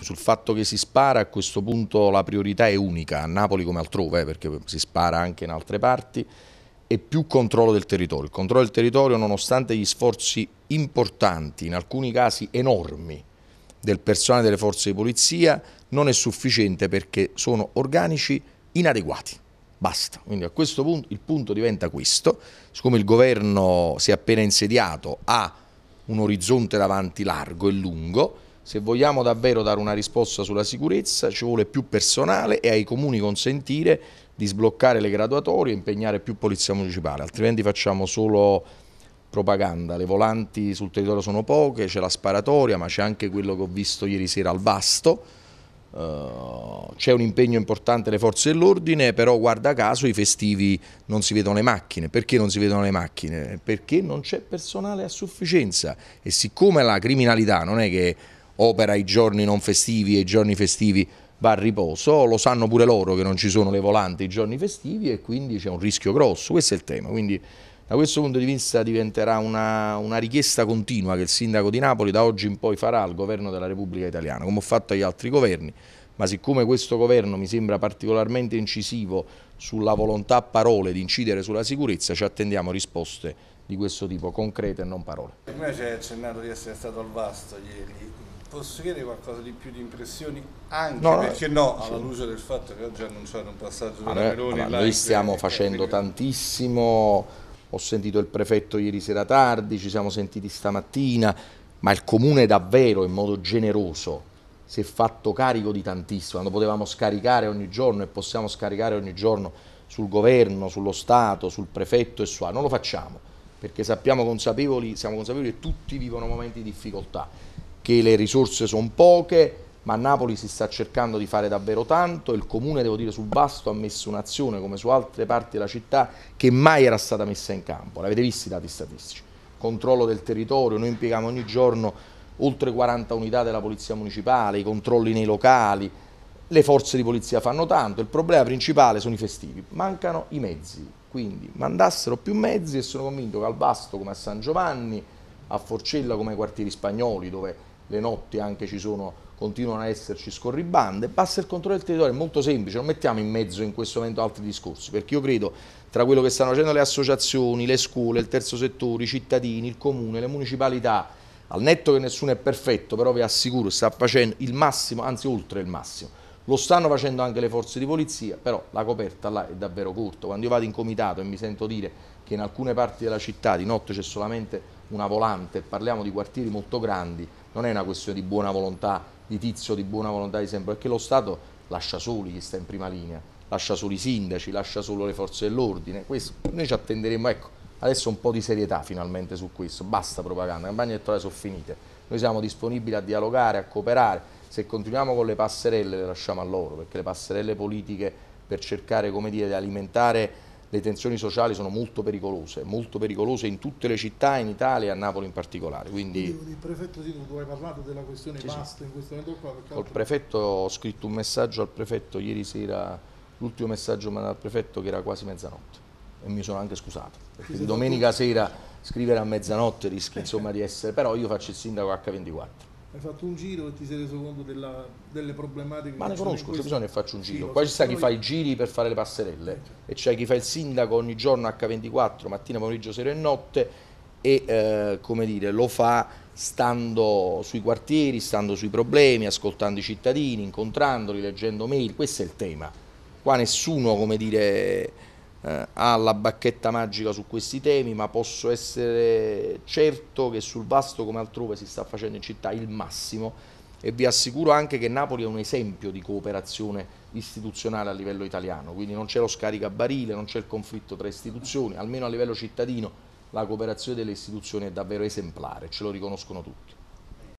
Sul fatto che si spara a questo punto la priorità è unica, a Napoli come altrove, eh, perché si spara anche in altre parti, e più controllo del territorio. Il controllo del territorio nonostante gli sforzi importanti, in alcuni casi enormi, del personale delle forze di polizia non è sufficiente perché sono organici inadeguati. Basta. Quindi a questo punto il punto diventa questo. Siccome il governo si è appena insediato ha un orizzonte davanti largo e lungo. Se vogliamo davvero dare una risposta sulla sicurezza ci vuole più personale e ai comuni consentire di sbloccare le graduatorie e impegnare più polizia municipale, altrimenti facciamo solo propaganda. Le volanti sul territorio sono poche, c'è la sparatoria, ma c'è anche quello che ho visto ieri sera al Vasto, eh, c'è un impegno importante delle forze dell'ordine, però guarda caso i festivi non si vedono le macchine. Perché non si vedono le macchine? Perché non c'è personale a sufficienza e siccome la criminalità non è che opera i giorni non festivi e i giorni festivi va a riposo, lo sanno pure loro che non ci sono le volanti i giorni festivi e quindi c'è un rischio grosso, questo è il tema. Quindi da questo punto di vista diventerà una, una, richiesta continua che il sindaco di Napoli da oggi in poi farà al governo della Repubblica Italiana, come ho fatto agli altri governi, ma siccome questo governo mi sembra particolarmente incisivo sulla volontà a parole di incidere sulla sicurezza, ci attendiamo risposte di questo tipo, concrete e non parole. Per me ci hai accennato di essere stato al vasto ieri, posso chiedere qualcosa di più di impressioni? Anche no, perché no, alla luce del fatto che oggi hanno annunciato un passaggio ah, della Meloni... Allora, noi stiamo facendo tantissimo, ho sentito il prefetto ieri sera tardi, ci siamo sentiti stamattina, ma il Comune davvero in modo generoso si è fatto carico di tantissimo, quando potevamo scaricare ogni giorno e possiamo scaricare ogni giorno sul governo, sullo Stato, sul prefetto e su non lo facciamo perché sappiamo consapevoli, siamo consapevoli che tutti vivono momenti di difficoltà, che le risorse sono poche, ma a Napoli si sta cercando di fare davvero tanto il comune, devo dire, sul basto ha messo un'azione come su altre parti della città che mai era stata messa in campo, l'avete visto i dati statistici, controllo del territorio, noi impieghiamo ogni giorno oltre 40 unità della polizia municipale, i controlli nei locali, le forze di polizia fanno tanto, il problema principale sono i festivi, mancano i mezzi, quindi mandassero più mezzi e sono convinto che al Basto come a San Giovanni, a Forcella come ai quartieri spagnoli dove le notti anche ci sono, continuano a esserci scorribande, basta il controllo del territorio, è molto semplice, non mettiamo in mezzo in questo momento altri discorsi, perché io credo tra quello che stanno facendo le associazioni, le scuole, il terzo settore, i cittadini, il comune, le municipalità, al netto che nessuno è perfetto, però vi assicuro, sta facendo il massimo, anzi oltre il massimo. Lo stanno facendo anche le forze di polizia, però la coperta là è davvero corta. Quando io vado in comitato e mi sento dire che in alcune parti della città di notte c'è solamente una volante, parliamo di quartieri molto grandi, non è una questione di buona volontà di tizio, di buona volontà di sempre, perché lo Stato lascia soli chi sta in prima linea, lascia soli i sindaci, lascia solo le forze dell'ordine. Questo noi ci attenderemo, ecco, Adesso un po' di serietà finalmente su questo, basta propaganda, le campagne elettorali sono finite, noi siamo disponibili a dialogare, a cooperare, se continuiamo con le passerelle le lasciamo a loro, perché le passerelle politiche per cercare dire, di alimentare le tensioni sociali sono molto pericolose, molto pericolose in tutte le città, in Italia e a Napoli in particolare. Quindi, il prefetto Tito, tu hai parlato della questione sì, pasta sì. in questo momento qua? Col altro... prefetto ho scritto un messaggio al prefetto ieri sera, l'ultimo messaggio mandato al prefetto che era quasi mezzanotte e mi sono anche scusato. Perché domenica tutto? sera scrivere a mezzanotte rischi insomma di essere, però io faccio il sindaco H24. Hai fatto un giro e ti sei reso conto della, delle problematiche Ma ne conosco, bisogno bisogna faccio un giro. Sì, Qua ci sta chi fa i giri per fare le passerelle e eh, c'è certo. cioè, chi fa il sindaco ogni giorno H24, mattina, pomeriggio, sera e notte e eh, come dire, lo fa stando sui quartieri, stando sui problemi, ascoltando i cittadini, incontrandoli, leggendo mail, questo è il tema. Qua nessuno, come dire, eh, ha la bacchetta magica su questi temi, ma posso essere certo che sul vasto come altrove si sta facendo in città il massimo e vi assicuro anche che Napoli è un esempio di cooperazione istituzionale a livello italiano, quindi non c'è lo scaricabarile, non c'è il conflitto tra istituzioni, almeno a livello cittadino la cooperazione delle istituzioni è davvero esemplare, ce lo riconoscono tutti.